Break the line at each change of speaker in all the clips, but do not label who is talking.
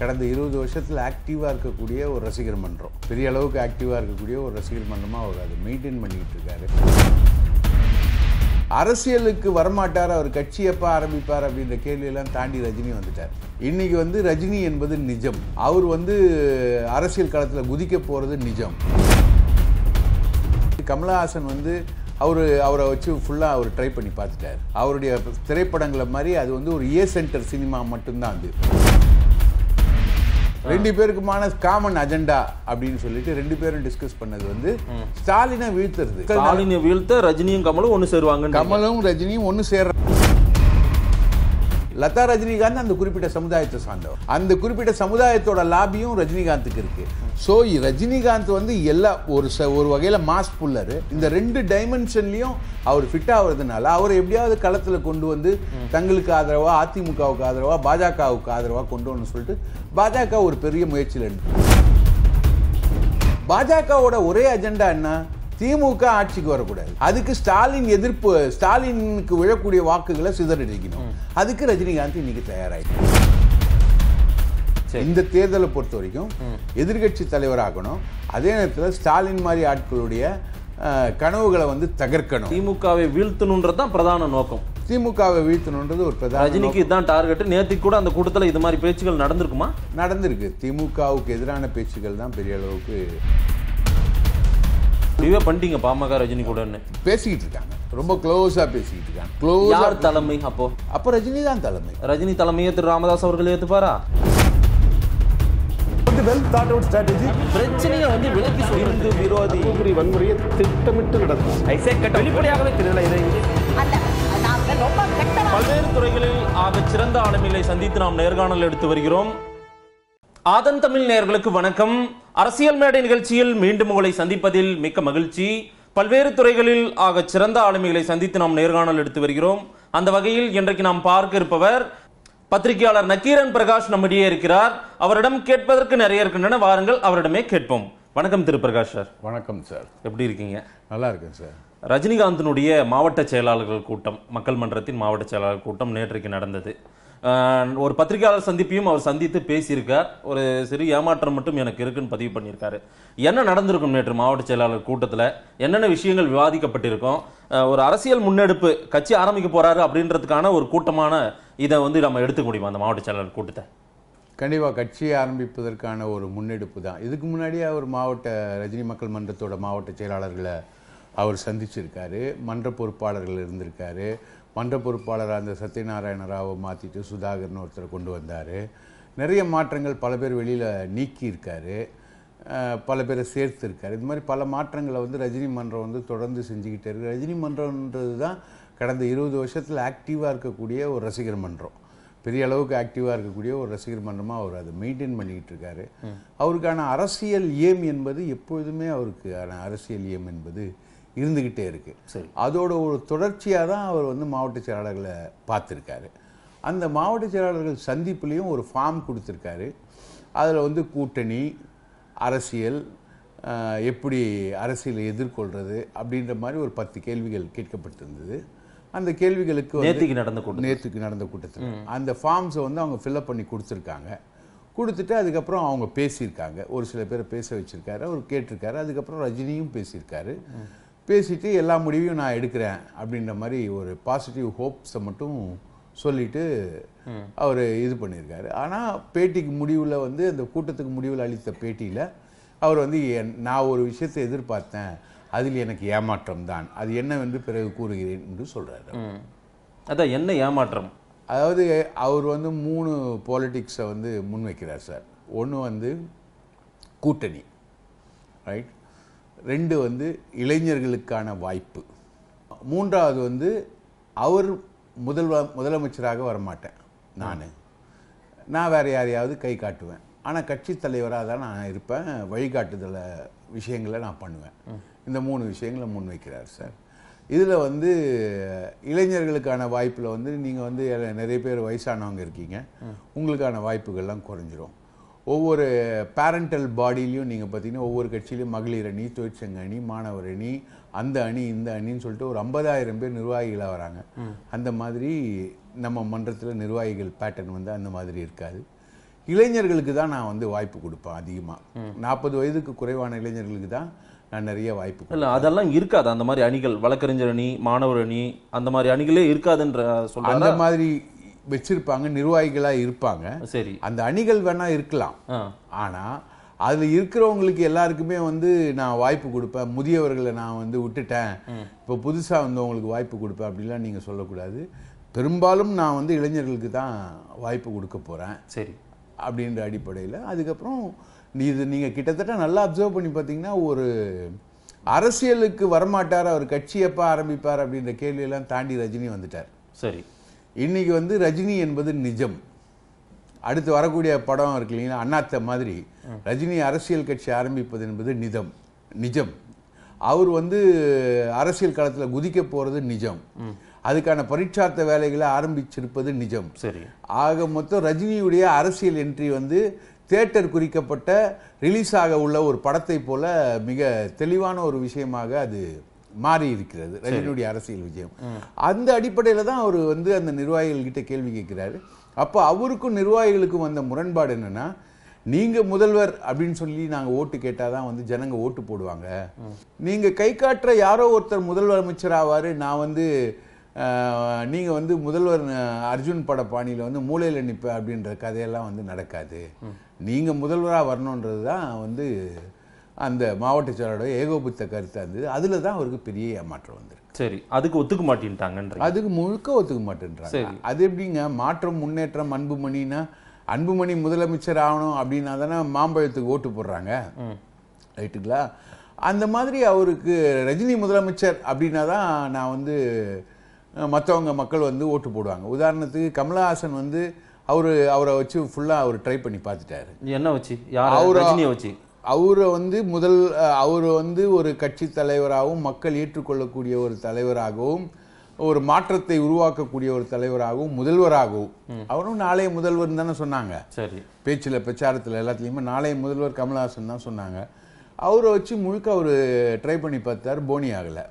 கடந்த இருபது வருஷத்தில் ஆக்டிவாக இருக்கக்கூடிய ஒரு ரசிகர் மன்றம் பெரிய அளவுக்கு ஆக்டிவாக இருக்கக்கூடிய ஒரு ரசிகர் மன்றமாக அவர் அதை மெயின்டைன் பண்ணிக்கிட்டு இருக்காரு அரசியலுக்கு வரமாட்டார் அவர் கட்சி எப்போ ஆரம்பிப்பார் அப்படின்ற கேள்வியெல்லாம் தாண்டி ரஜினி வந்துட்டார் இன்னைக்கு வந்து ரஜினி என்பது நிஜம் அவர் வந்து அரசியல் களத்தில் குதிக்க போகிறது நிஜம் கமலஹாசன் வந்து அவர் அவரை வச்சு ஃபுல்லாக அவர் ட்ரை பண்ணி பார்த்துட்டார் அவருடைய திரைப்படங்களை மாதிரி அது வந்து ஒரு ஏ சென்டர் சினிமா மட்டும்தான் அது ரெண்டு பேருக்குமான காமன் அஜெண்டா அப்படின்னு சொல்லிட்டு ரெண்டு பேரும் டிஸ்கஸ் பண்ணது வந்து ஸ்டாலினை வீழ்த்துறது
ஸ்டாலினை வீழ்த்த ரஜினியும் கமலும் ஒன்று சேருவாங்க
கமலும் ரஜினியும் ஒன்று சேர்றாங்க லதா ரஜினிகாந்த் அந்த குறிப்பிட்ட சமுதாயத்தை சார்ந்தவர் அந்த குறிப்பிட்ட சமுதாயத்தோட லாபியும் ரஜினிகாந்துக்கு இருக்கு ஸோ ரஜினிகாந்த் வந்து எல்லா ஒரு ச ஒரு வகையில் மாஸ் புல்லரு இந்த ரெண்டு டைமென்ஷன்லையும் அவர் ஃபிட் ஆகுறதுனால அவர் எப்படியாவது களத்தில் கொண்டு வந்து தங்களுக்கு ஆதரவாக அதிமுகவுக்கு ஆதரவாக பாஜகவுக்கு ஆதரவாக கொண்டு வரணும்னு சொல்லிட்டு பாஜக ஒரு பெரிய முயற்சியில் எடுத்து பாஜகவோட ஒரே அஜெண்டா என்ன திமுக ஆட்சிக்கு வரக்கூடாது அதுக்கு ஸ்டாலின் எதிர்ப்பு ஸ்டாலினுக்கு விழக்கூடிய வாக்குகளை சிதறடிக்கணும் அதுக்கு ரஜினிகாந்த் இன்னைக்கு தயாராகிடும் இந்த தேர்தலை பொறுத்த வரைக்கும் எதிர்கட்சி தலைவராகணும் அதே நேரத்தில்
ஸ்டாலின் மாதிரி ஆட்களுடைய கனவுகளை வந்து தகர்க்கணும் திமுகவை வீழ்த்தணுன்றது தான் பிரதான நோக்கம்
திமுகவை வீழ்த்தணுன்றது ஒரு பிரதான ரஜினிக்கு
தான் டார்கெட் நேற்று கூட அந்த கூட்டத்தில் இது மாதிரி பேச்சுகள் நடந்திருக்குமா நடந்திருக்கு திமுகவுக்கு எதிரான பேச்சுகள் தான் பெரிய அளவுக்கு இதுவே பண்ணிட்டீங்க பாமக ரஜினி கூடன்னு பேசிக்கிட்டு இருக்காங்க ரொம்ப க்ளோஸா பேசிக்கிட்டு இருக்காங்க க்ளோஸ் யார் தலைமை அப்போ அப்ப ரஜினி தான் தலைமை ரஜினி தலைமையை திரு ராமதாஸ் அவர்கள் ஏத்துப்பாரா பல்வேறு துறைகளில் ஆக சிறந்த ஆளுமையை சந்தித்து நாம் நேர்காணல் எடுத்து வருகிறோம் ஆதன் தமிழ் நேர்களுக்கு வணக்கம் அரசியல் மேடை நிகழ்ச்சியில் மீண்டும் உங்களை சந்திப்பதில் மிக்க மகிழ்ச்சி பல்வேறு துறைகளில் ஆக சிறந்த ஆளுமைகளை சந்தித்து நாம் நேர்காணல் எடுத்து வருகிறோம் அந்த வகையில் இன்றைக்கு நாம் பார்க்க இருப்பவர் பத்திரிகையாளர் நக்கீரன் பிரகாஷ் நம்மிடையே இருக்கிறார் அவரிடம் கேட்பதற்கு நிறைய இருக்கின்றன வாருங்கள் அவரிடமே கேட்போம் வணக்கம் திரு பிரகாஷ் சார் வணக்கம் சார் எப்படி இருக்கீங்க நல்லா இருக்கேன் சார் ரஜினிகாந்தினுடைய மாவட்ட செயலாளர்கள் கூட்டம் மக்கள் மன்றத்தின் மாவட்ட செயலாளர் கூட்டம் நேற்றைக்கு நடந்தது ஒரு பத்திரிகையாளர் சந்திப்பையும் அவர் சந்தித்து பேசியிருக்கார் ஒரு சிறு ஏமாற்றம் மட்டும் எனக்கு இருக்குன்னு பதிவு பண்ணியிருக்காரு என்ன நடந்திருக்கும் நேற்று மாவட்ட செயலாளர் கூட்டத்தில் என்னென்ன விஷயங்கள் விவாதிக்கப்பட்டிருக்கும் ஒரு அரசியல் முன்னெடுப்பு கட்சி ஆரம்பிக்க போகிறாரு அப்படின்றதுக்கான ஒரு கூட்டமான இதை வந்து நம்ம எடுத்துக்க முடியுமா அந்த மாவட்ட செயலாளர் கூட்டத்தை
கண்டிப்பாக கட்சியை ஆரம்பிப்பதற்கான ஒரு முன்னெடுப்பு தான் இதுக்கு முன்னாடியே அவர் மாவட்ட ரஜினி மக்கள் மன்றத்தோட மாவட்ட செயலாளர்களை அவர் சந்திச்சிருக்காரு மன்ற பொறுப்பாளர்கள் இருந்திருக்காரு மன்ற பொறுப்பாளராக அந்த சத்யநாராயண ராவை மாற்றிட்டு சுதாகர்னு ஒருத்தரை கொண்டு வந்தார் நிறைய மாற்றங்கள் பல பேர் வெளியில் நீக்கியிருக்காரு பல பேரை சேர்த்துருக்காரு இது மாதிரி பல மாற்றங்களை வந்து ரஜினி மன்றம் வந்து தொடர்ந்து செஞ்சுக்கிட்டே இருக்குது ரஜினி மன்றம்ன்றது தான் கடந்த இருபது வருஷத்தில் ஆக்டிவாக இருக்கக்கூடிய ஒரு ரசிகர் மன்றம் பெரிய அளவுக்கு ஆக்டிவாக இருக்கக்கூடிய ஒரு ரசிகர் மன்றமாக அவர் அதை மெயின்டைன் பண்ணிக்கிட்டு இருக்காரு அவருக்கான அரசியல் ஏம் என்பது எப்பொழுதுமே அவருக்கான அரசியல் ஏம் என்பது இருந்துக்கிட்டே இருக்குது சரி அதோட ஒரு தொடர்ச்சியாக தான் அவர் வந்து மாவட்ட செயலாளர்களை பார்த்துருக்காரு அந்த மாவட்ட செயலாளர்கள் சந்திப்புலேயும் ஒரு ஃபார்ம் கொடுத்துருக்காரு அதில் வந்து கூட்டணி அரசியல் எப்படி அரசியலை எதிர்கொள்கிறது அப்படின்ற மாதிரி ஒரு பத்து கேள்விகள் கேட்கப்பட்டிருந்தது அந்த கேள்விகளுக்கு நேற்றுக்கு நடந்த கூட்டம் நேற்றுக்கு நடந்த கூட்டத்தில் அந்த ஃபார்ம்ஸை வந்து அவங்க ஃபில்அப் பண்ணி கொடுத்துருக்காங்க கொடுத்துட்டு அதுக்கப்புறம் அவங்க பேசியிருக்காங்க ஒரு சில பேரை பேச வச்சுருக்காரு அவர் கேட்டிருக்காரு அதுக்கப்புறம் ரஜினியும் பேசியிருக்காரு பேசிட்டு எல்லா முடிவையும் நான் எடுக்கிறேன் அப்படின்ற மாதிரி ஒரு பாசிட்டிவ் ஹோப்ஸை மட்டும் சொல்லிட்டு அவர் இது பண்ணியிருக்காரு ஆனால் பேட்டிக்கு முடிவில் வந்து அந்த கூட்டத்துக்கு முடிவில் அளித்த பேட்டியில் அவர் வந்து நான் ஒரு விஷயத்தை எதிர்பார்த்தேன் அதில் எனக்கு ஏமாற்றம் தான் அது என்னவென்று பிறகு கூறுகிறேன் என்று சொல்கிறாரு
அதான் என்ன ஏமாற்றம்
அதாவது அவர் வந்து மூணு பாலிட்டிக்ஸை வந்து முன்வைக்கிறார் சார் ஒன்று வந்து கூட்டணி ரைட் ரெண்டு வந்து இளைஞர்களுக்கான வாய்ப்பு மூன்றாவது வந்து அவர் முதல்வ முதலமைச்சராக வரமாட்டேன் நான் நான் வேறு யாரையாவது கை காட்டுவேன் ஆனால் கட்சி தலைவராக தான் நான் இருப்பேன் வழிகாட்டுதல விஷயங்களை நான் பண்ணுவேன் இந்த மூணு விஷயங்களை முன்வைக்கிறார் சார் இதில் வந்து இளைஞர்களுக்கான வாய்ப்பில் வந்து நீங்கள் வந்து நிறைய பேர் வயசானவங்க இருக்கீங்க உங்களுக்கான வாய்ப்புகள்லாம் குறைஞ்சிரும் ஒவ்வொரு பேரண்டல் பாடியிலையும் நீங்கள் பார்த்தீங்கன்னா ஒவ்வொரு கட்சியிலையும் மகளிர் அணி தொழிற்சங்க அணி மாணவர் அணி அந்த அணி இந்த அணின்னு சொல்லிட்டு ஒரு ஐம்பதாயிரம் பேர் நிர்வாகிகளாக வராங்க அந்த மாதிரி நம்ம மன்றத்தில் நிர்வாகிகள் பேட்டர்ன் வந்து அந்த மாதிரி இருக்காது இளைஞர்களுக்கு தான் நான் வந்து வாய்ப்பு கொடுப்பேன் அதிகமாக நாற்பது வயதுக்கு குறைவான இளைஞர்களுக்கு
தான் நான் நிறைய வாய்ப்பு இல்லை அதெல்லாம் இருக்காது அந்த மாதிரி அணிகள் வழக்கறிஞர் அணி மாணவர் அணி அந்த மாதிரி அணிகளே இருக்காதுன்ற சொல்ல அந்த
மாதிரி வச்சிருப்பாங்க நிர்வாகிகளாக இருப்பாங்க சரி அந்த அணிகள் வேணா இருக்கலாம் ஆனால் அதில் இருக்கிறவங்களுக்கு எல்லாருக்குமே வந்து நான் வாய்ப்பு கொடுப்பேன் முதியவர்களை நான் வந்து விட்டுட்டேன் இப்போ புதுசாக வந்தவங்களுக்கு வாய்ப்பு கொடுப்பேன் அப்படின்லாம் நீங்கள் சொல்லக்கூடாது பெரும்பாலும் நான் வந்து இளைஞர்களுக்கு தான் வாய்ப்பு கொடுக்க போகிறேன் சரி அப்படின்ற அடிப்படையில் அதுக்கப்புறம் இது நீங்கள் கிட்டத்தட்ட நல்லா அப்சர்வ் பண்ணி பார்த்தீங்கன்னா ஒரு அரசியலுக்கு வரமாட்டார் அவர் கட்சி எப்போ ஆரம்பிப்பார் அப்படின்ற கேள்வியெல்லாம் தாண்டி ரஜினி வந்துட்டார் சரி இன்றைக்கி வந்து ரஜினி என்பது நிஜம் அடுத்து வரக்கூடிய படம் இருக்கு இல்லைங்களா அண்ணாத்த மாதிரி ரஜினி அரசியல் கட்சி ஆரம்பிப்பது என்பது நிதம் நிஜம் அவர் வந்து அரசியல் களத்தில் குதிக்க போகிறது நிஜம் அதுக்கான பரீட்சார்த்த வேலைகளை ஆரம்பிச்சிருப்பது நிஜம் சரி ஆக மொத்தம் ரஜினியுடைய அரசியல் என்ட்ரி வந்து தேட்டர் குறிக்கப்பட்ட ரிலீஸ் ஆக உள்ள ஒரு படத்தை போல மிக தெளிவான ஒரு விஷயமாக அது மாறி இருக்கிறது ரஜினியுடைய அரசியல் விஜயம் அந்த அடிப்படையில் தான் அவர் வந்து அந்த நிர்வாகிகள் கிட்ட கேள்வி கேட்கிறாரு அப்போ அவருக்கும் நிர்வாகிகளுக்கும் வந்த முரண்பாடு என்னன்னா நீங்க முதல்வர் அப்படின்னு சொல்லி நாங்கள் ஓட்டு கேட்டாதான் வந்து ஜனங்க ஓட்டு போடுவாங்க நீங்க கை காட்டுற யாரோ ஒருத்தர் முதல்வர் அமைச்சர் ஆவார் நான் வந்து நீங்கள் வந்து முதல்வர் அர்ஜுன் பட பாணியில் வந்து மூளையில் நிற்ப அப்படின்ற கதையெல்லாம் வந்து நடக்காது நீங்கள் முதல்வராக வரணுன்றது தான் வந்து அந்த மாவட்ட செயலாளர் ஏகோபித்த கருத்தாக இருந்தது அதில் தான் அவருக்கு பெரிய ஏமாற்றம் வந்துருக்கு
சரி அதுக்கு ஒத்துக்க
மாட்டேன்ட்டாங்க அதுக்கு முழுக்க ஒத்துக்க மாட்டேன்றாங்க அது எப்படிங்க மாற்றம் முன்னேற்றம் அன்புமணினா அன்புமணி முதலமைச்சர் ஆகணும் அப்படின்னா தானே மாம்பழத்துக்கு ஓட்டு போடுறாங்க ரைட்டுங்களா அந்த மாதிரி அவருக்கு ரஜினி முதலமைச்சர் அப்படின்னா தான் நான் வந்து மற்றவங்க மக்கள் வந்து ஓட்டு போடுவாங்க உதாரணத்துக்கு கமலஹாசன் வந்து அவர் அவரை வச்சு ஃபுல்லாக அவர் ட்ரை பண்ணி பார்த்துட்டாரு
என்ன வச்சு யார் ரஜினியை வச்சு
அவரை வந்து முதல் அவர் வந்து ஒரு கட்சி தலைவராகவும் மக்கள் ஏற்றுக்கொள்ளக்கூடிய ஒரு தலைவராகவும் ஒரு மாற்றத்தை உருவாக்கக்கூடிய ஒரு தலைவராகவும் முதல்வராகவும் அவரும் நாளைய முதல்வர் தானே சொன்னாங்க சரி பேச்சில் பிரச்சாரத்தில் எல்லாத்துலேயுமே நாளைய முதல்வர் கமல்ஹாசன் தான் சொன்னாங்க அவரை வச்சு முழுக்க அவர் ட்ரை பண்ணி பார்த்தார் போனி ஆகலை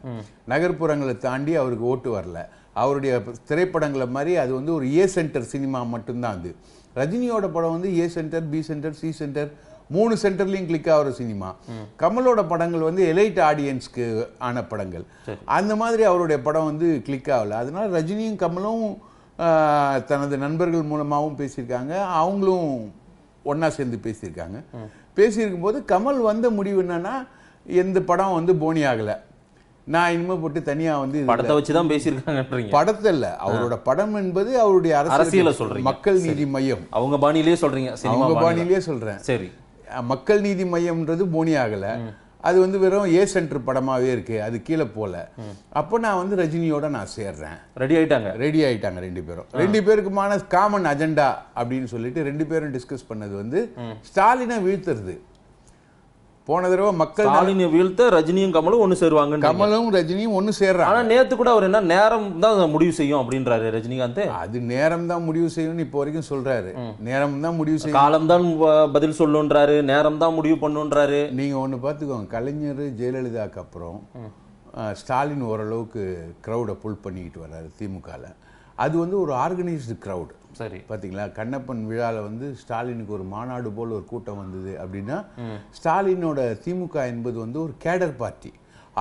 நகர்ப்புறங்களை தாண்டி அவருக்கு ஓட்டு வரல அவருடைய திரைப்படங்களை மாதிரி அது வந்து ஒரு ஏ சென்டர் சினிமா மட்டும்தான் அது ரஜினியோட படம் வந்து A center B center C center மூணு சென்டர்லையும் கிளிக் ஆகிற சினிமா கமலோட படங்கள் வந்து எலைட் ஆடியன்ஸ்க்கு ஆன படங்கள் அந்த மாதிரி அவருடைய படம் வந்து கிளிக் ஆகல அதனால ரஜினியும் கமலும் தனது நண்பர்கள் மூலமாகவும் பேசியிருக்காங்க அவங்களும் ஒன்றா சேர்ந்து பேசியிருக்காங்க பேசியிருக்கும் போது கமல் வந்த முடிவு என்னன்னா எந்த படம் வந்து போனி ஆகலை நான் இனிமே போட்டு தனியா வந்து படத்தை வச்சு தான் பேசியிருக்காங்க படத்தை இல்ல அவரோட படம் என்பது அவருடைய அரசியல சொல்றீங்க மக்கள் நீதி
மையம் அவங்க பாணியிலேயே சொல்றீங்க அவங்க பாணியிலேயே
சொல்றேன் சரி மக்கள் நீதி மையம்ன்றது போனி ஆகலை அது வந்து வெறும் ஏ சென்டர் படமாகவே இருக்கு அது கீழே போல அப்போ நான் வந்து ரஜினியோட நான் சேர்றேன் ரெடி ஆயிட்டாங்க ரெடி ஆயிட்டாங்க ரெண்டு பேரும் ரெண்டு பேருக்குமான காமன் அஜெண்டா அப்படின்னு சொல்லிட்டு ரெண்டு பேரும் டிஸ்கஸ் பண்ணது வந்து ஸ்டாலினை வீழ்த்துறது போன தடவை மக்கள் ஸ்டாலினை
வீழ்த்த ரஜினியும் கமலும் ஒன்று சேருவாங்க கமலும் ரஜினியும் ஒன்று சேர்றாங்க ஆனால் நேற்று கூட அவர் என்ன நேரம் தான் முடிவு செய்யும் அப்படின்றாரு ரஜினிகாந்த் அது நேரம் தான் முடிவு செய்யும்னு இப்போ வரைக்கும் சொல்றாரு நேரம் தான் முடிவு செய்யும் காலம் தான் பதில் சொல்லுன்றாரு நேரம் தான் முடிவு பண்ணுன்றாரு நீங்கள் ஒன்று பார்த்துக்கோங்க கலைஞர்
ஜெயலலிதாக்கு அப்புறம் ஸ்டாலின் ஓரளவுக்கு க்ரௌடை புல் பண்ணிக்கிட்டு வர்றாரு திமுகவில் அது வந்து ஒரு ஆர்கனைஸ்டு க்ரௌடு சரி பார்த்தீங்களா கண்ணப்பன் விழாவில் வந்து ஸ்டாலினுக்கு ஒரு மாநாடு போல் ஒரு கூட்டம் வந்தது அப்படின்னா ஸ்டாலினோட திமுக என்பது வந்து ஒரு cadre party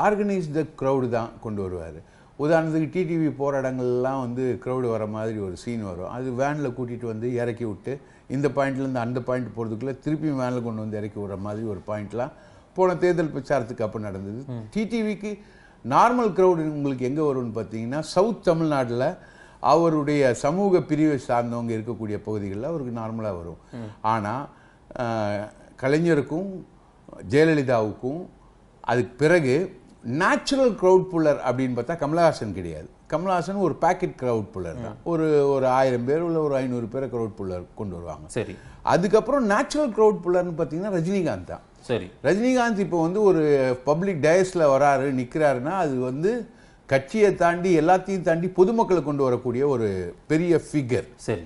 organise the crowd தான் கொண்டு வருவார் உதாரணத்துக்கு டிடிவி போராட்டங்கள்லாம் வந்து க்ரௌடு வர மாதிரி ஒரு சீன் வரும் அது வேனில் கூட்டிகிட்டு வந்து இறக்கி விட்டு இந்த பாயிண்ட்லேருந்து அந்த பாயிண்ட் போகிறதுக்குள்ளே திருப்பியும் வேனில் கொண்டு வந்து இறக்கி விடுற மாதிரி ஒரு பாயிண்ட்லாம் போன தேர்தல் பிரச்சாரத்துக்கு அப்போ நடந்தது டிடிவிக்கு நார்மல் க்ரௌடு உங்களுக்கு எங்கே வரும்னு பார்த்தீங்கன்னா சவுத் தமிழ்நாட்டில் அவருடைய சமூக பிரிவை சார்ந்தவங்க இருக்கக்கூடிய பகுதிகளில் அவருக்கு நார்மலாக வரும் ஆனால் கலைஞருக்கும் ஜெயலலிதாவுக்கும் அதுக்கு பிறகு நேச்சுரல் க்ரௌட் புல்லர் அப்படின்னு பார்த்தா கமலஹாசன் கிடையாது கமலஹாசன் ஒரு பேக்கெட் க்ரௌட் புல்லர் தான் ஒரு ஒரு ஆயிரம் பேர் உள்ள ஒரு ஐநூறு பேரை க்ரௌட் புல்லர் கொண்டு வருவாங்க சரி அதுக்கப்புறம் நேச்சுரல் க்ரௌட் புல்லர்னு பார்த்தீங்கன்னா ரஜினிகாந்த் தான் சரி ரஜினிகாந்த் இப்போ வந்து ஒரு பப்ளிக் டயஸில் வராரு நிற்கிறாருன்னா அது வந்து கட்சியை தாண்டி எல்லாத்தையும் தாண்டி பொதுமக்களை கொண்டு வரக்கூடிய ஒரு பெரிய ஃபிகர் சரி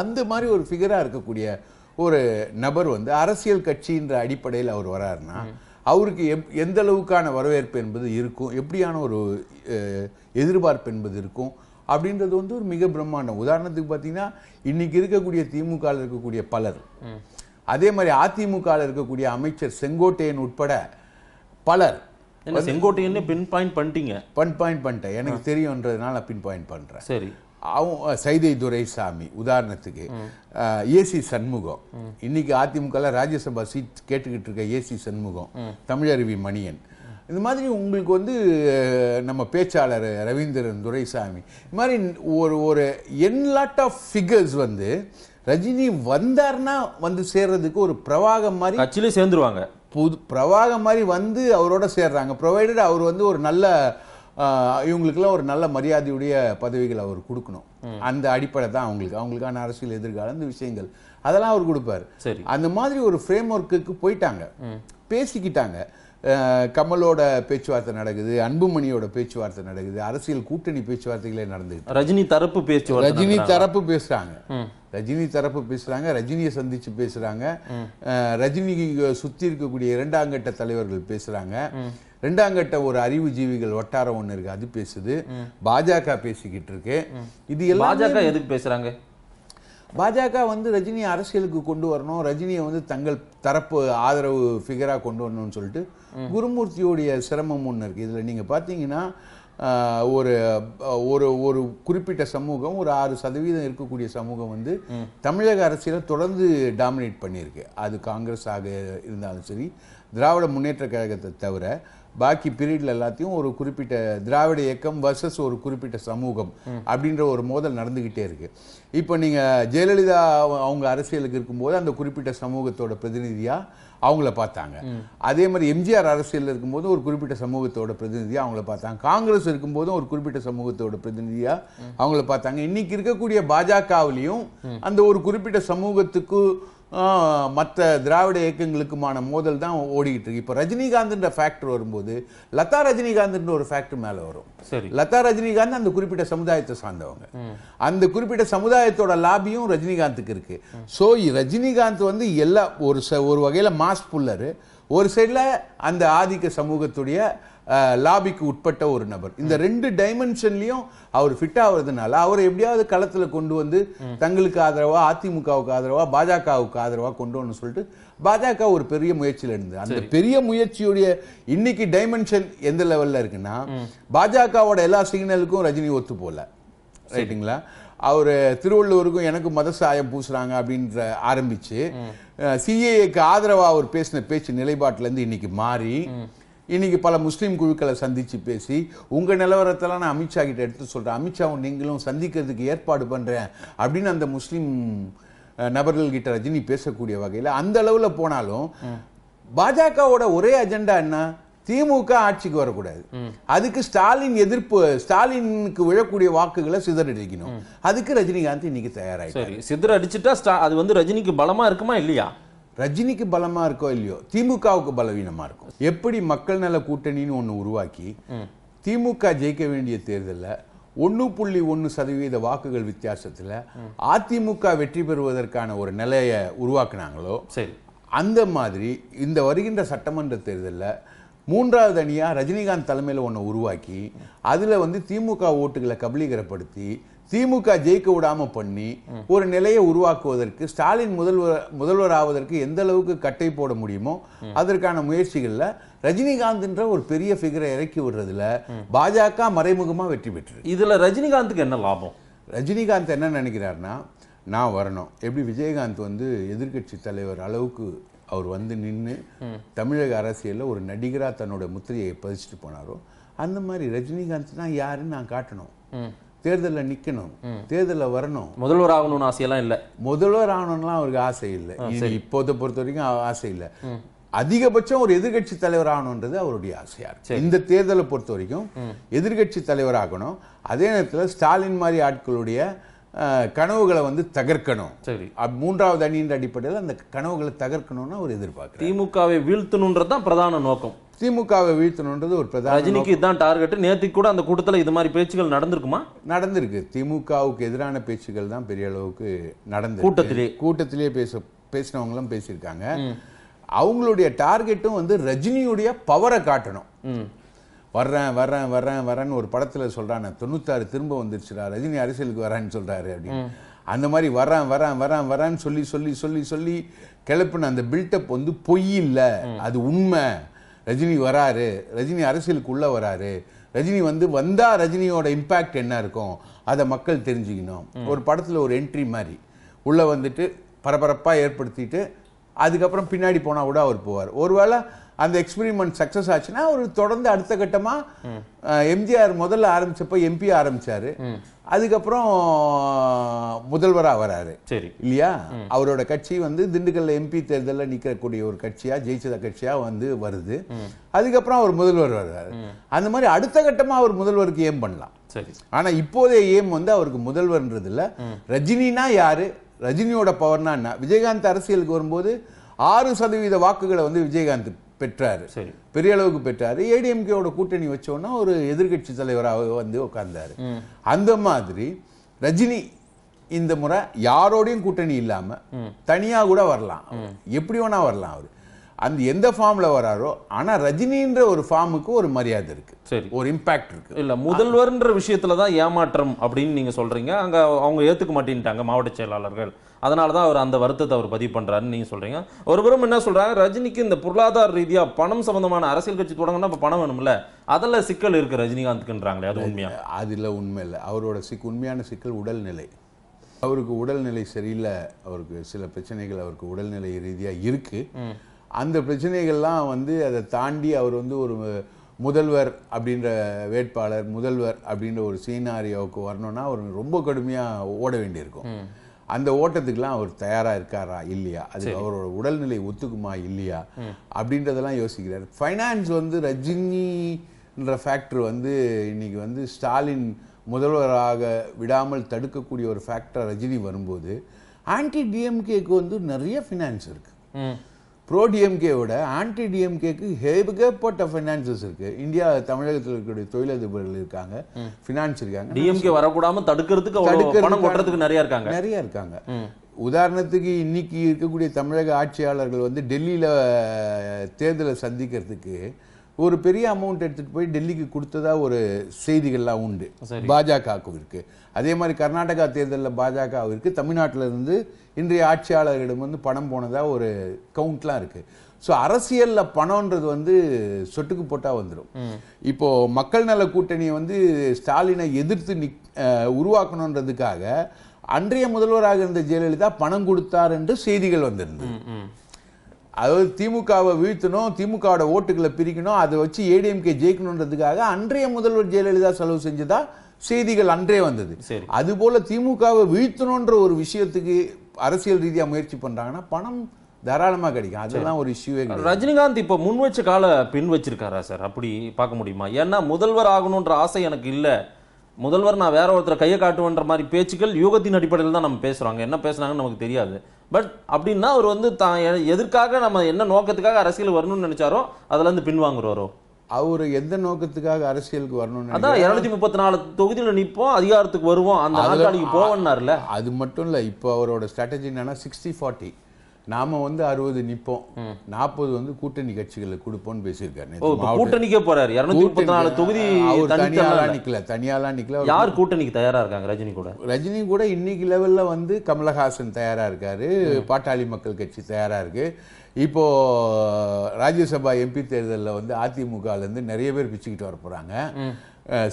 அந்த மாதிரி ஒரு ஃபிகராக இருக்கக்கூடிய ஒரு நபர் வந்து அரசியல் கட்சின்ற அடிப்படையில் அவர் வராருன்னா அவருக்கு எப் எந்த அளவுக்கான வரவேற்பு என்பது இருக்கும் எப்படியான ஒரு எதிர்பார்ப்பு என்பது இருக்கும் அப்படின்றது வந்து ஒரு மிக பிரம்மாண்டம் உதாரணத்துக்கு பார்த்தீங்கன்னா இன்னைக்கு இருக்கக்கூடிய திமுகவில் இருக்கக்கூடிய பலர் அதே மாதிரி அதிமுகவில் இருக்கக்கூடிய அமைச்சர் செங்கோட்டையன் உட்பட பலர் செங்கோட்டையன்னு பின் பாயிண்ட் பண்ணிட்டீங்க பின் பாயிண்ட் பண்ணிட்டேன் எனக்கு தெரியுன்றதுனால பின் பாயிண்ட் பண்ணுறேன் சரி அவங்க சைதை துரைசாமி உதாரணத்துக்கு ஏசி சண்முகம் இன்னைக்கு அதிமுக ராஜ்யசபா சீட் கேட்டுக்கிட்டு இருக்க ஏசி சண்முகம் தமிழருவி மணியன் இந்த மாதிரி உங்களுக்கு வந்து நம்ம பேச்சாளர் ரவீந்திரன் துரைசாமி இது மாதிரி ஒரு ஒரு என் லாட் ஆஃப் ஃபிகர்ஸ் வந்து ரஜினி வந்தார்னா வந்து சேர்றதுக்கு ஒரு பிரவாகம் மாதிரி
கட்சியிலே சேர்ந்துருவாங்க
புது பிரவாகம் மாதிரி வந்து அவரோட சேர்றாங்க ப்ரொவைடட் அவர் வந்து ஒரு நல்ல இவங்களுக்கெல்லாம் ஒரு நல்ல மரியாதையுடைய பதவிகள் அவர் கொடுக்கணும் அந்த அடிப்படை தான் அவங்களுக்கு அவங்களுக்கான அரசியல் எதிர்கால அந்த விஷயங்கள் அதெல்லாம் அவர் கொடுப்பார் அந்த மாதிரி ஒரு ஃப்ரேம் ஒர்க்குக்கு போயிட்டாங்க பேசிக்கிட்டாங்க கமலோட பேச்சுவார்த்தை நடக்குது அன்புமணியோட பேச்சுவார்த்தை நடக்குது அரசியல் கூட்டணி பேச்சுவார்த்தைகளே
நடந்து ரஜினி தரப்பு பேச்சு ரஜினி
தரப்பு பேசுறாங்க ரஜினி தரப்பு பேசுறாங்க ரஜினியை சந்திச்சு பேசுறாங்க ரஜினி சுத்தி இருக்கக்கூடிய இரண்டாம் கட்ட தலைவர்கள் பேசுறாங்க ரெண்டாம் கட்ட ஒரு அறிவு ஜீவிகள் வட்டாரம் ஒன்று இருக்கு அது பேசுது பாஜக பேசிக்கிட்டு இருக்கு
இது பாஜக எதுக்கு பேசுறாங்க
பாஜக வந்து ரஜினியை அரசியலுக்கு கொண்டு வரணும் ரஜினியை வந்து தங்கள் தரப்பு ஆதரவு ஃபிகராக கொண்டு வரணும்னு சொல்லிட்டு குருமூர்த்தியோடைய சிரமம் ஒன்று இருக்குது இதில் நீங்கள் பார்த்தீங்கன்னா ஒரு ஒரு ஒரு குறிப்பிட்ட சமூகம் ஒரு ஆறு சதவீதம் இருக்கக்கூடிய சமூகம் வந்து தமிழக அரசியலை தொடர்ந்து டாமினேட் பண்ணியிருக்கு அது காங்கிரஸ் ஆக இருந்தாலும் சரி திராவிட முன்னேற்ற கழகத்தை தவிர பாக்கி பீரியட்ல எல்லாத்தையும் ஒரு குறிப்பிட்ட திராவிட இயக்கம் வர்சஸ் ஒரு குறிப்பிட்ட சமூகம் அப்படின்ற ஒரு மோதல் நடந்துகிட்டே இருக்கு இப்போ நீங்க ஜெயலலிதா அவங்க அரசியலுக்கு இருக்கும்போது அந்த குறிப்பிட்ட சமூகத்தோட பிரதிநிதியா அவங்கள பார்த்தாங்க அதே மாதிரி எம்ஜிஆர் அரசியலில் இருக்கும்போது ஒரு குறிப்பிட்ட சமூகத்தோட பிரதிநிதியா அவங்கள பார்த்தாங்க காங்கிரஸ் இருக்கும்போதும் ஒரு குறிப்பிட்ட சமூகத்தோட பிரதிநிதியாக அவங்கள பார்த்தாங்க இன்னைக்கு இருக்கக்கூடிய பாஜகவிலையும் அந்த ஒரு குறிப்பிட்ட சமூகத்துக்கு மற்ற திராவிட இயக்கங்களுக்குமான மோதல் தான் ஓடிக்கிட்டு இருக்கு இப்போ ரஜினிகாந்த்ன்ற ஃபேக்டர் வரும்போது லதா ரஜினிகாந்த்ன்ற ஒரு ஃபேக்டர் மேலே வரும் சரி லதா ரஜினிகாந்த் அந்த குறிப்பிட்ட சமுதாயத்தை சார்ந்தவங்க அந்த குறிப்பிட்ட சமுதாயத்தோட லாபியும் ரஜினிகாந்துக்கு இருக்கு ஸோ ரஜினிகாந்த் வந்து எல்லா ஒரு ச ஒரு வகையில் மாஸ் புல்லரு ஒரு சைடில் அந்த ஆதிக்க சமூகத்துடைய லாபிக்கு உட்பட்ட ஒரு நபர் இந்த ரெண்டு டைமென்ஷன்லையும் அவர் ஃபிட் ஆகுறதுனால அவர் எப்படியாவது களத்தில் கொண்டு வந்து தங்களுக்கு ஆதரவா அதிமுகவுக்கு ஆதரவா பாஜகவுக்கு ஆதரவா கொண்டு வந்து சொல்லிட்டு பாஜக ஒரு பெரிய முயற்சியில் இருந்தது அந்த பெரிய முயற்சியுடைய இன்னைக்கு டைமென்ஷன் எந்த லெவலில் இருக்குன்னா பாஜகவோட எல்லா சிக்னலுக்கும் ரஜினி ஒத்து போல ரைட்டுங்களா அவர் திருவள்ளுவருக்கும் எனக்கு மத சாயம் பூசுறாங்க அப்படின்ற ஆரம்பிச்சு சிஏஏக்கு ஆதரவா அவர் பேசின பேச்சு நிலைப்பாட்டிலேருந்து இன்னைக்கு மாறி இன்றைக்கி பல முஸ்லீம் குழுக்களை சந்தித்து பேசி உங்கள் நிலவரத்தில் நான் அமித்ஷா கிட்ட எடுத்து சொல்கிறேன் அமித்ஷாவும் நீங்களும் சந்திக்கிறதுக்கு ஏற்பாடு பண்ணுறேன் அப்படின்னு அந்த முஸ்லீம் நபர்கள்கிட்ட ரஜினி பேசக்கூடிய வகையில் அந்த அளவில் போனாலும் பாஜகவோட ஒரே அஜெண்டா என்ன திமுக ஆட்சிக்கு வரக்கூடாது அதுக்கு ஸ்டாலின் எதிர்ப்பு ஸ்டாலினுக்கு விழக்கூடிய வாக்குகளை சிதறடிக்கணும் அதுக்கு ரஜினிகாந்த் இன்னைக்கு தயாராகி சிதற அடிச்சுட்டா அது வந்து ரஜினிக்கு பலமா இருக்குமா இல்லையா ரஜினிக்கு பலமா இருக்கோ இல்லையோ திமுகவுக்கு பலவீனமா இருக்கும் எப்படி மக்கள் நல கூட்டணின்னு ஒன்று உருவாக்கி திமுக ஜெயிக்க வேண்டிய தேர்தலில் ஒன்று புள்ளி ஒன்று சதவீத வாக்குகள் வித்தியாசத்தில் அதிமுக வெற்றி பெறுவதற்கான ஒரு நிலையை உருவாக்குனாங்களோ சரி அந்த மாதிரி இந்த வருகின்ற சட்டமன்ற தேர்தலில் மூன்றாவது அணியாக ரஜினிகாந்த் தலைமையில் ஒன்று உருவாக்கி அதில் வந்து திமுக ஓட்டுகளை கபலீகரப்படுத்தி திமுக ஜெயிக்க விடாம பண்ணி ஒரு நிலையை உருவாக்குவதற்கு ஸ்டாலின் முதல்வர் முதல்வர் ஆவதற்கு எந்த அளவுக்கு கட்டை போட முடியுமோ அதற்கான முயற்சிகள்ல என்ற ஒரு பெரிய ஃபிகரை இறக்கி விடுறதுல பாஜக மறைமுகமா வெற்றி பெற்று இதுல ரஜினிகாந்துக்கு என்ன லாபம் ரஜினிகாந்த் என்ன நினைக்கிறாருன்னா நான் வரணும் எப்படி விஜயகாந்த் வந்து எதிர்கட்சி தலைவர் அளவுக்கு அவர் வந்து நின்று தமிழக அரசியலில் ஒரு நடிகராக தன்னோட முத்திரையை பதிச்சுட்டு போனாரோ அந்த மாதிரி ரஜினிகாந்த்னா யாருன்னு நான் காட்டணும் தேர்தலில் நிற்கணும் தேர்தலில் வரணும்
முதல்வர் ஆகணும்னு ஆசையெல்லாம் இல்லை முதல்வர் ஆகணும்லாம் அவருக்கு ஆசை
இல்லை இப்போதை பொறுத்த வரைக்கும் ஆசை இல்லை அதிகபட்சம் ஒரு எதிர்கட்சி தலைவர் ஆகணுன்றது அவருடைய ஆசையா இருக்கு இந்த தேர்தலை பொறுத்த வரைக்கும் எதிர்கட்சி தலைவர் ஆகணும் அதே நேரத்தில் ஸ்டாலின் மாதிரி ஆட்களுடைய கனவுகளை வந்து தகர்க்கணும் சரி மூன்றாவது அணியின் அடிப்படையில் அந்த கனவுகளை தகர்க்கணும்னு அவர் எதிர்பார்க்கிறார்
திமுகவை வீழ்த்தணுன்றது தான் பிரதான நோக்கம் திமுகவை வீழ்த்தணுன்றது ஒரு பிரதான ரஜினிக்கு இதுதான் டார்கெட் நேற்று கூட அந்த கூட்டத்தில் இது மாதிரி பேச்சுகள் நடந்திருக்குமா
நடந்திருக்கு திமுகவுக்கு எதிரான பேச்சுகள் தான் பெரிய அளவுக்கு நடந்து கூட்டத்திலே கூட்டத்திலே பேச பேசினவங்களும் பேசியிருக்காங்க அவங்களுடைய டார்கெட்டும் வந்து ரஜினியுடைய பவரை காட்டணும் வர்றேன் வர்றேன் வர்றேன் வரேன்னு ஒரு படத்தில் சொல்கிறான் தொண்ணூத்தாறு திரும்ப வந்துருச்சுடா ரஜினி அரசியலுக்கு வரேன்னு சொல்கிறாரு அப்படின்னு அந்த மாதிரி வரான் வரான் வரான் வரான்னு சொல்லி சொல்லி சொல்லி சொல்லி கிளப்புன அந்த பில்டப் வந்து பொய் இல்லை அது உண்மை ரஜினி வராரு ரஜினி அரசியலுக்குள்ளே வராரு ரஜினி வந்து வந்தால் ரஜினியோட இம்பேக்ட் என்ன இருக்கும் அதை மக்கள் தெரிஞ்சுக்கணும் ஒரு படத்தில் ஒரு என்ட்ரி மாதிரி உள்ளே வந்துட்டு பரபரப்பாக ஏற்படுத்திட்டு அதுக்கப்புறம் பின்னாடி போனால் கூட அவர் போவார் ஒருவேளை அந்த எக்ஸ்பெரிமெண்ட் சக்ஸஸ் ஆச்சுன்னா அவர் தொடர்ந்து அடுத்த கட்டமாக எம்ஜிஆர் முதல்ல ஆரம்பிச்சப்போ எம்பி ஆரம்பித்தார் அதுக்கப்புறம் முதல்வராக வராரு சரி இல்லையா அவரோட கட்சி வந்து திண்டுக்கல்ல எம்பி தேர்தலில் நிற்கக்கூடிய ஒரு கட்சியாக ஜெயிச்சத கட்சியாக வந்து வருது அதுக்கப்புறம் அவர் முதல்வர் வர்றாரு அந்த மாதிரி அடுத்த கட்டமாக அவர் முதல்வருக்கு ஏம் பண்ணலாம் சரி ஆனால் இப்போதைய ஏம் வந்து அவருக்கு முதல்வர்ன்றது இல்ல ரஜினினா யாரு ரஜினியோட பவர்னா என்ன விஜயகாந்த் அரசியலுக்கு வரும்போது ஆறு சதவீத வாக்குகளை வந்து விஜயகாந்த் பெற்றார் பெரிய அளவுக்கு பெற்றார் ஏடிஎம்கேவோட கூட்டணி வச்சோன்னா ஒரு எதிர்கட்சி தலைவராக வந்து உட்கார்ந்தார் அந்த மாதிரி ரஜினி இந்த முறை யாரோடையும் கூட்டணி இல்லாமல் தனியாக கூட வரலாம் எப்படி வேணா வரலாம் அவர் அந்த எந்த ஃபார்ம்ல வராரோ ஆனா ரஜினின்ற ஒரு
ஃபார்முக்கு ஒரு மரியாதை இருக்கு சரி ஒரு இம்பாக்ட் இருக்கு இல்ல முதல்வர்ன்ற விஷயத்துல தான் ஏமாற்றம் அப்படின்னு நீங்க சொல்றீங்க அங்க அவங்க ஏத்துக்க மாட்டேன்ட்டாங்க மாவட்ட செயலாளர்கள் அதனால தான் அவர் அந்த வருத்தத்தை அவர் பதிவு பண்ணுறாருன்னு நீங்கள் சொல்கிறீங்க ஒருபுறம் என்ன சொல்கிறாங்க ரஜினிக்கு இந்த பொருளாதார ரீதியாக பணம் சம்மந்தமான அரசியல் கட்சி தொடங்கினா இப்போ பணம் வேணும்ல அதில் சிக்கல் இருக்குது ரஜினிகாந்த்க்குன்றாங்களே அது உண்மையா அதில் உண்மை இல்லை அவரோட
சிக் உண்மையான சிக்கல் உடல்நிலை அவருக்கு உடல்நிலை சரியில்லை அவருக்கு சில பிரச்சனைகள் அவருக்கு உடல்நிலை ரீதியாக இருக்குது அந்த பிரச்சனைகள்லாம் வந்து அதை தாண்டி அவர் வந்து ஒரு முதல்வர் அப்படின்ற வேட்பாளர் முதல்வர் அப்படின்ற ஒரு சீனாரியோவுக்கு வரணும்னா அவர் ரொம்ப கடுமையாக ஓட வேண்டியிருக்கும் அந்த ஓட்டத்துக்குலாம் அவர் தயாராக இருக்காரா இல்லையா அது அவரோட உடல்நிலை ஒத்துக்குமா இல்லையா அப்படின்றதெல்லாம் யோசிக்கிறார் ஃபைனான்ஸ் வந்து ரஜினின்ற ஃபேக்டர் வந்து இன்னைக்கு வந்து ஸ்டாலின் முதல்வராக விடாமல் தடுக்கக்கூடிய ஒரு ஃபேக்டர் ரஜினி வரும்போது ஆன்டி டிஎம்கேக்கு வந்து நிறைய ஃபினான்ஸ் இருக்குது ப்ரோ டிஎம்கேவோட ஆன்டி டிஎம்கேக்கு ஹேபகப்பட்ட ஃபினான்சஸ் இருக்கு இந்தியா தமிழகத்தில் இருக்கக்கூடிய தொழிலதிபர்கள் இருக்காங்க ஃபினான்ஸ் இருக்காங்க டிஎம்கே
வரக்கூடாம தடுக்கிறதுக்கு தடுக்கிறதுக்கு நிறைய இருக்காங்க
நிறைய இருக்காங்க உதாரணத்துக்கு இன்னைக்கு இருக்கக்கூடிய தமிழக ஆட்சியாளர்கள் வந்து டெல்லியில் தேர்தலை சந்திக்கிறதுக்கு ஒரு பெரிய அமௌண்ட் எடுத்துகிட்டு போய் டெல்லிக்கு கொடுத்ததா ஒரு செய்திகள்லாம் உண்டு பாஜகவிற்கு அதே மாதிரி கர்நாடகா தேர்தலில் பாஜகவிற்கு தமிழ்நாட்டிலிருந்து இன்றைய ஆட்சியாளர்களிடம் வந்து பணம் போனதாக ஒரு கவுண்ட்லாம் இருக்குது ஸோ அரசியலில் பணம்ன்றது வந்து சொட்டுக்கு போட்டால் வந்துடும் இப்போது மக்கள் நல கூட்டணியை வந்து ஸ்டாலினை எதிர்த்து நிக் உருவாக்கணுன்றதுக்காக அன்றைய முதல்வராக இருந்த ஜெயலலிதா பணம் கொடுத்தார் என்று செய்திகள் வந்திருந்தது அதாவது திமுகவை வீழ்த்தணும் திமுகவோட ஓட்டுகளை பிரிக்கணும் அதை வச்சு ஏடிஎம்கே ஜெயிக்கணுன்றதுக்காக அன்றைய முதல்வர் ஜெயலலிதா செலவு செஞ்சதா செய்திகள் அன்றே வந்தது அது போல திமுகவை வீழ்த்தணுன்ற ஒரு விஷயத்துக்கு அரசியல் ரீதியாக முயற்சி பண்றாங்கன்னா பணம் தாராளமாக கிடைக்கும் அதெல்லாம் ஒரு இஷ்யூவே
ரஜினிகாந்த் இப்போ முன் வச்ச கால பின் வச்சிருக்காரா சார் அப்படி பார்க்க முடியுமா ஏன்னா முதல்வர் ஆகணுன்ற ஆசை எனக்கு இல்லை முதல்வர் நான் வேற ஒருத்தர் கையை காட்டுவேன்ற மாதிரி பேச்சுக்கள் யூகத்தின் அடிப்படையில் தான் நம்ம பேசுகிறாங்க என்ன பேசுனாங்கன்னு நமக்கு தெரியாது பட் அப்படின்னா அவர் வந்து தான் எதற்காக நம்ம என்ன நோக்கத்துக்காக அரசியல் வரணும்னு நினைச்சாரோ அதுல இருந்து பின்வாங்குறாரோ
அவர் எந்த நோக்கத்துக்காக அரசியலுக்கு வரணும்னு அதான் இருநூத்தி
முப்பத்தி நாலு தொகுதியில் நிற்போம் அதிகாரத்துக்கு
வருவோம் அந்த நாற்காலிக்கு போவோம்னார்ல அது மட்டும் இல்லை இப்போ அவரோட ஸ்ட்ராட்டஜி என்னன்னா சிக்ஸ்டி ஃபார்ட்டி நாம வந்து அறுபது நிற்போம் நாற்பது வந்து கூட்டணி கட்சிகளுக்கு கொடுப்போம்னு பேசியிருக்காரு கூட்டணிக்கே
போறாரு தொகுதி யார் கூட்டணிக்கு தயாரா இருக்காங்க ரஜினி கூட
ரஜினி கூட இன்னைக்கு லெவல்ல வந்து கமலஹாசன் தயாரா இருக்காரு பாட்டாளி மக்கள் கட்சி தயாரா இருக்கு இப்போ ராஜ்யசபா எம்பி தேர்தலில் வந்து அதிமுகலேருந்து நிறைய பேர் பிச்சுக்கிட்டு வர போகிறாங்க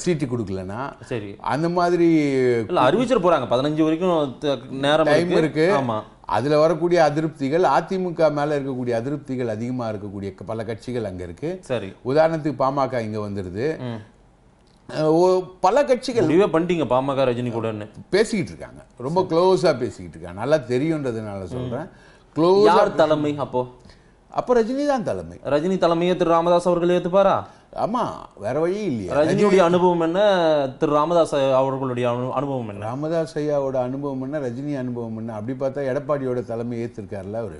சீட்டு கொடுக்கலனா சரி அந்த மாதிரி அறிவிச்சிட
போகிறாங்க பதினஞ்சு
வரைக்கும்
நேரம் டைம் இருக்கு ஆமா
அதில் வரக்கூடிய அதிருப்திகள் அதிமுக மேலே இருக்கக்கூடிய அதிருப்திகள் அதிகமாக இருக்கக்கூடிய பல கட்சிகள் அங்கே இருக்கு சரி உதாரணத்துக்கு பாமக இங்கே வந்துடுது பல கட்சிகள் முடிவே
பண்ணிட்டீங்க பாமக
ரஜினி கூடன்னு பேசிக்கிட்டு இருக்காங்க ரொம்ப க்ளோஸாக பேசிக்கிட்டு இருக்காங்க நல்லா தெரியுன்றதுனால சொல்கிறேன் யார் தலைமை
அப்போ அப்போ ரஜினி தான் தலைமை ரஜினி தலைமையை திரு ராமதாஸ் அவர்கள் ஏத்துப்பாரா ஆமா வேற வழி இல்லையா ரஜினியுடைய அனுபவம் என்ன திரு ராமதாஸ் அவர்களுடைய
அனுபவம் என்ன ராமதாஸ் ஐயாவோட அனுபவம் என்ன ரஜினி அனுபவம் என்ன அப்படி பார்த்தா எடப்பாடியோட தலைமை ஏத்திருக்காருல அவரு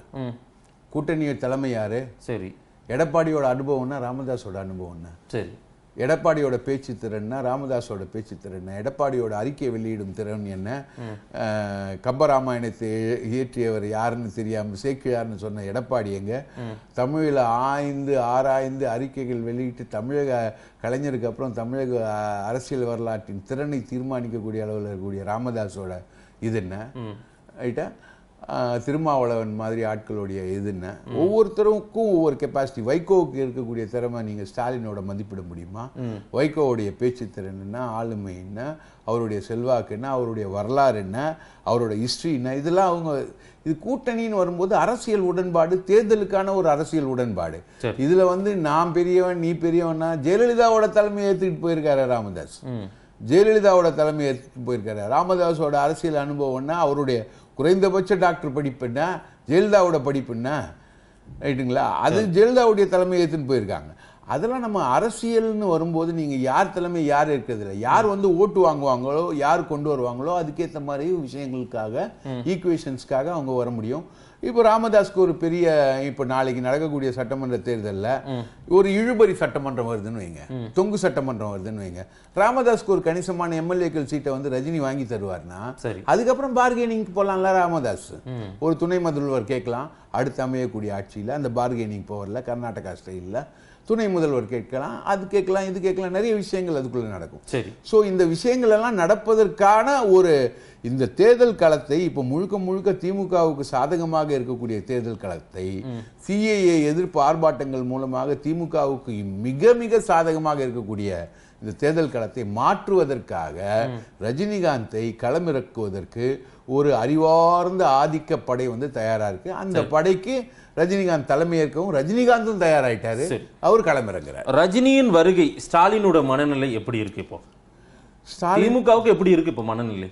கூட்டணியோட தலைமை யாரு சரி எடப்பாடியோட அனுபவம்னா ராமதாஸோட அனுபவம் என்ன சரி எடப்பாடியோட பேச்சு திறன்னா ராமதாஸோட பேச்சு திறன் எடப்பாடியோட அறிக்கை வெளியிடும் திறன் என்ன கம்பராமாயணத்தை இயற்றியவர் யாருன்னு தெரியாமல் சேக்கிழார்னு சொன்ன எடப்பாடி எங்க தமிழில் ஆய்ந்து ஆராய்ந்து அறிக்கைகள் வெளியிட்டு தமிழக கலைஞருக்கு அப்புறம் தமிழக அரசியல் வரலாற்றின் திறனை தீர்மானிக்கக்கூடிய அளவில் இருக்கக்கூடிய ராமதாஸோட இது என்ன ஐட்டா திருமாவளவன் மாதிரி ஆட்களுடைய இதுன்னு ஒவ்வொருத்தருக்கும் ஒவ்வொரு கெப்பாசிட்டி வைகோவுக்கு இருக்கக்கூடிய திறமை நீங்கள் ஸ்டாலினோட மதிப்பிட முடியுமா வைகோவுடைய பேச்சு திறன் என்ன ஆளுமை என்ன அவருடைய செல்வாக்கு என்ன அவருடைய வரலாறு என்ன அவரோட ஹிஸ்ட்ரி என்ன இதெல்லாம் அவங்க இது கூட்டணின்னு வரும்போது அரசியல் உடன்பாடு தேர்தலுக்கான ஒரு அரசியல் உடன்பாடு இதில் வந்து நான் பெரியவன் நீ பெரியவன்னா ஜெயலலிதாவோட தலைமையை ஏற்றுக்கிட்டு போயிருக்காரு ராமதாஸ் ஜெயலலிதாவோட தலைமை எடுத்துகிட்டு போயிருக்காரு ராமதாஸோட அரசியல் அனுபவம்னா அவருடைய குறைந்தபட்ச டாக்டர் படிப்புனா ஜெயலலிதாவோட படிப்புன்னா ரைட்டுங்களா அது ஜெயலலிதாவுடைய தலைமையை ஏற்றுன்னு போயிருக்காங்க அதெல்லாம் நம்ம அரசியல்னு வரும்போது நீங்கள் யார் தலைமை யார் இருக்கிறது இல்லை யார் வந்து ஓட்டு வாங்குவாங்களோ யார் கொண்டு வருவாங்களோ அதுக்கேற்ற மாதிரி விஷயங்களுக்காக ஈக்குவேஷன்ஸ்க்காக அவங்க வர முடியும் இப்போ ராமதாஸ்க்கு ஒரு பெரிய இப்போ நாளைக்கு நடக்கக்கூடிய சட்டமன்ற தேர்தலில் ஒரு இழுபறி சட்டமன்றம் வருதுன்னு வைங்க தொங்கு சட்டமன்றம் வருதுன்னு வைங்க ராமதாஸ்க்கு ஒரு கணிசமான எம்எல்ஏக்கள் சீட்டை வந்து ரஜினி வாங்கி தருவார்னா அதுக்கப்புறம் பார்கெனிங் போகலாம்ல ராமதாஸ் ஒரு துணை முதல்வர் கேட்கலாம் அடுத்து அமையக்கூடிய ஆட்சியில் அந்த பார்கெனிங் போகல கர்நாடகா ஸ்டைலில் துணை முதல்வர் கேட்கலாம் அது கேட்கலாம் இது கேட்கலாம் நிறைய விஷயங்கள் அதுக்குள்ளே நடக்கும் சரி ஸோ இந்த விஷயங்கள் எல்லாம் நடப்பதற்கான ஒரு இந்த தேர்தல் களத்தை இப்போ முழுக்க முழுக்க திமுகவுக்கு சாதகமாக இருக்கக்கூடிய தேர்தல் களத்தை சிஏஏ எதிர்ப்பு ஆர்ப்பாட்டங்கள் மூலமாக திமுகவுக்கு மிக மிக சாதகமாக இருக்கக்கூடிய இந்த தேர்தல் களத்தை மாற்றுவதற்காக ரஜினிகாந்தை களமிறக்குவதற்கு ஒரு அறிவார்ந்த ஆதிக்க படை வந்து தயாராக இருக்குது அந்த படைக்கு ரஜினிகாந்த் தலைமையேற்கவும் ரஜினிகாந்தும் தயாராகிட்டாரு அவர் களமிறங்குறார்
ரஜினியின் வருகை ஸ்டாலினோட மனநிலை எப்படி இருக்கு இப்போ திமுகவுக்கு எப்படி இருக்கு இப்போ மனநிலை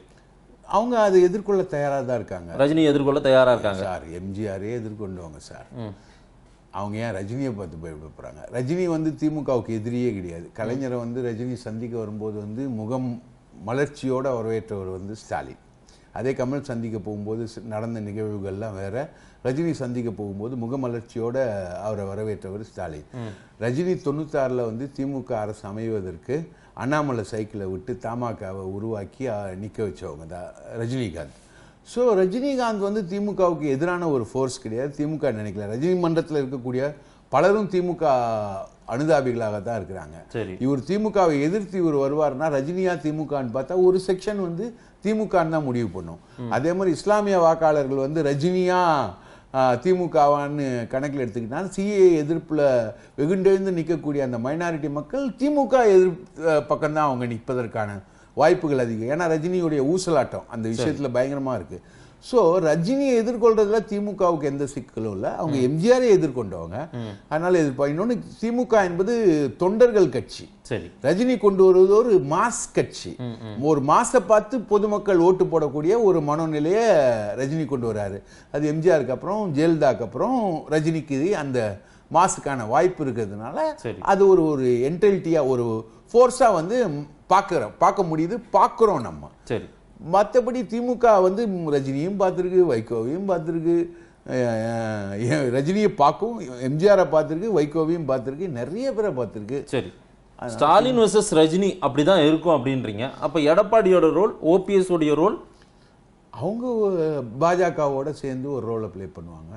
அவங்க அதை எதிர்கொள்ள தயாராக தான் இருக்காங்க ரஜினி
எதிர்கொள்ள தயாராக இருக்காங்க சார் எம்ஜிஆரே
வாங்க சார் அவங்க ஏன் ரஜினியை பார்த்து போயிடுறாங்க ரஜினி வந்து திமுகவுக்கு எதிரியே கிடையாது கலைஞரை வந்து ரஜினி சந்திக்க வரும்போது வந்து முகம் மலர்ச்சியோடு வரவேற்றவர் வந்து ஸ்டாலின் அதே கமல் சந்திக்க போகும்போது நடந்த நிகழ்வுகள்லாம் வேற ரஜினி சந்திக்க போகும்போது முகமலர்ச்சியோட அவரை வரவேற்றவர் ஸ்டாலின் ரஜினி தொண்ணூத்தாறுல வந்து திமுக அரசு அமைவதற்கு அண்ணாமலை சைக்கிளை விட்டு தமாகவை உருவாக்கி நிற்க வச்சவங்க தான் ரஜினிகாந்த் ஸோ ரஜினிகாந்த் வந்து திமுகவுக்கு எதிரான ஒரு ஃபோர்ஸ் கிடையாது திமுக நினைக்கல ரஜினி மன்றத்தில் இருக்கக்கூடிய பலரும் திமுக அனுதாபிகளாக தான் இருக்கிறாங்க இவர் திமுகவை எதிர்த்து இவர் வருவார்னா ரஜினியா திமுகன்னு பார்த்தா ஒரு செக்ஷன் வந்து திமுக தான் முடிவு பண்ணும் அதே மாதிரி இஸ்லாமிய வாக்காளர்கள் வந்து ரஜினியா திமுகவான்னு கணக்கில் எடுத்துக்கிட்டால் சிஏ எதிர்ப்பில் வெகுண்டெழுந்து நிற்கக்கூடிய அந்த மைனாரிட்டி மக்கள் திமுக எதிர்ப்பு பக்கம்தான் அவங்க நிற்பதற்கான வாய்ப்புகள் அதிகம் ஏன்னா ரஜினியுடைய ஊசலாட்டம் அந்த விஷயத்தில் பயங்கரமாக இருக்குது ஸோ ரஜினியை எதிர்கொள்றதுல திமுகவுக்கு எந்த சிக்கலும் இல்லை அவங்க எம்ஜிஆரை எதிர்கொண்டவங்க அதனால எதிர்ப்பா இன்னொன்று திமுக என்பது தொண்டர்கள் கட்சி சரி ரஜினி கொண்டு வருவது ஒரு மாஸ் கட்சி ஒரு மாசை பார்த்து பொதுமக்கள் ஓட்டு போடக்கூடிய ஒரு மனோநிலையை ரஜினி கொண்டு வர்றாரு அது எம்ஜிஆருக்கு அப்புறம் ஜெயலலிதாக்கு அப்புறம் ரஜினிக்கு அந்த மாசுக்கான வாய்ப்பு இருக்கிறதுனால அது ஒரு ஒரு என்டெல்ட்டியாக ஒரு ஃபோர்ஸாக வந்து பார்க்குறோம் பார்க்க முடியுது பார்க்குறோம் நம்ம சரி மற்றபடி திமுக வந்து ரஜினியும் பார்த்துருக்கு வைகோவையும் பார்த்துருக்கு ரஜினியை பார்க்கும் எம்ஜிஆரை பார்த்துருக்கு வைகோவையும் பார்த்துருக்கு நிறைய பேரை பார்த்துருக்கு
சரி ஸ்டாலின் வர்சஸ் ரஜினி அப்படி தான் இருக்கும் அப்படின்றீங்க அப்போ எடப்பாடியோட ரோல் ஓபிஎஸ் உடைய ரோல் அவங்க பாஜகவோட சேர்ந்து ஒரு ரோலை ப்ளே பண்ணுவாங்க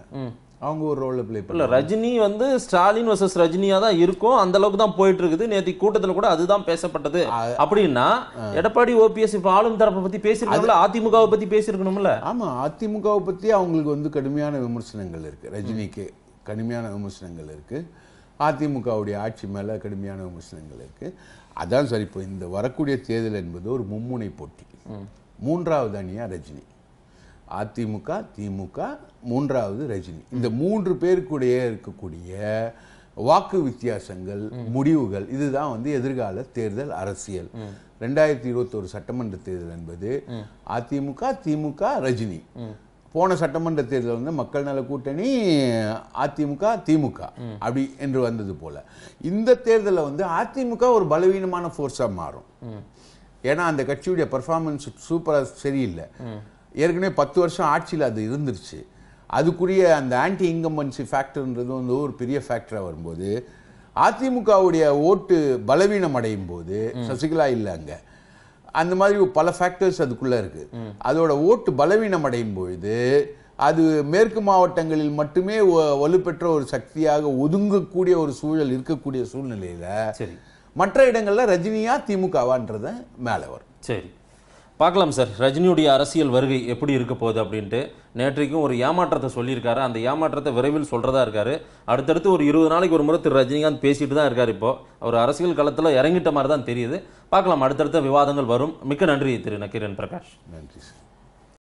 அவங்க ஒரு ரோலில் ப்ளே பண்ணல ரஜினி வந்து ஸ்டாலின் வர்சஸ் ரஜினியாக தான் இருக்கும் அந்த அளவுக்கு தான் போயிட்டு இருக்குது நேற்று கூட்டத்தில் கூட அதுதான் பேசப்பட்டது அப்படின்னா எடப்பாடி ஓபிஎஸ் இப்போ ஆளும் தரப்பை பற்றி பேசியிருக்கணும்ல அதிமுகவை பற்றி பேசியிருக்கணும்ல ஆமாம் அதிமுகவை பற்றி அவங்களுக்கு வந்து கடுமையான விமர்சனங்கள்
இருக்குது ரஜினிக்கு கடுமையான விமர்சனங்கள் இருக்குது அதிமுகவுடைய ஆட்சி மேலே கடுமையான விமர்சனங்கள் இருக்குது அதான் சார் இப்போ இந்த வரக்கூடிய தேர்தல் என்பது ஒரு மும்முனை போட்டி மூன்றாவது அணியா ரஜினி அதிமுக திமுக மூன்றாவது ரஜினி இந்த மூன்று பேருக்குடைய இருக்கக்கூடிய வாக்கு வித்தியாசங்கள் முடிவுகள் இதுதான் வந்து எதிர்கால தேர்தல் அரசியல் ரெண்டாயிரத்தி இருபத்தோரு சட்டமன்ற தேர்தல் என்பது அதிமுக திமுக ரஜினி போன சட்டமன்ற தேர்தல் வந்து மக்கள் நல கூட்டணி அதிமுக திமுக அப்படி என்று வந்தது போல இந்த தேர்தலில் வந்து அதிமுக ஒரு பலவீனமான ஃபோர்ஸாக மாறும் ஏன்னா அந்த கட்சியுடைய பர்ஃபார்மன்ஸ் சூப்பராக சரியில்லை ஏற்கனவே பத்து வருஷம் ஆட்சியில் அது இருந்துருச்சு அதுக்குரிய அந்த ஆன்டி இன்கம்பன்சி ஃபேக்டர்ன்றது வந்து ஒரு பெரிய ஃபேக்டராக வரும்போது அதிமுகவுடைய ஓட்டு பலவீனம் அடையும் போது சசிகலா இல்லை அந்த மாதிரி பல ஃபேக்டர்ஸ் அதுக்குள்ளே இருக்குது அதோட ஓட்டு பலவீனம் அடையும் பொழுது அது மேற்கு மாவட்டங்களில் மட்டுமே வலுப்பெற்ற ஒரு சக்தியாக ஒதுங்கக்கூடிய ஒரு சூழல் இருக்கக்கூடிய சூழ்நிலையில் மற்ற இடங்களில் ரஜினியா திமுகவான்றத
மேலே வரும் சரி பார்க்கலாம் சார் ரஜினியுடைய அரசியல் வருகை எப்படி இருக்க போகுது அப்படின்ட்டு நேற்றைக்கும் ஒரு ஏமாற்றத்தை சொல்லியிருக்காரு அந்த ஏமாற்றத்தை விரைவில் சொல்கிறதா இருக்கார் அடுத்தடுத்து ஒரு இருபது நாளைக்கு ஒரு முறை திரு ரஜினிகாந்த் பேசிட்டு தான் இருக்கார் இப்போது அவர் அரசியல் களத்தில் இறங்கிட்ட மாதிரி தான் தெரியுது பார்க்கலாம் அடுத்தடுத்த விவாதங்கள் வரும் மிக்க நன்றி திரு நக்கீரன் பிரகாஷ்
நன்றி சார்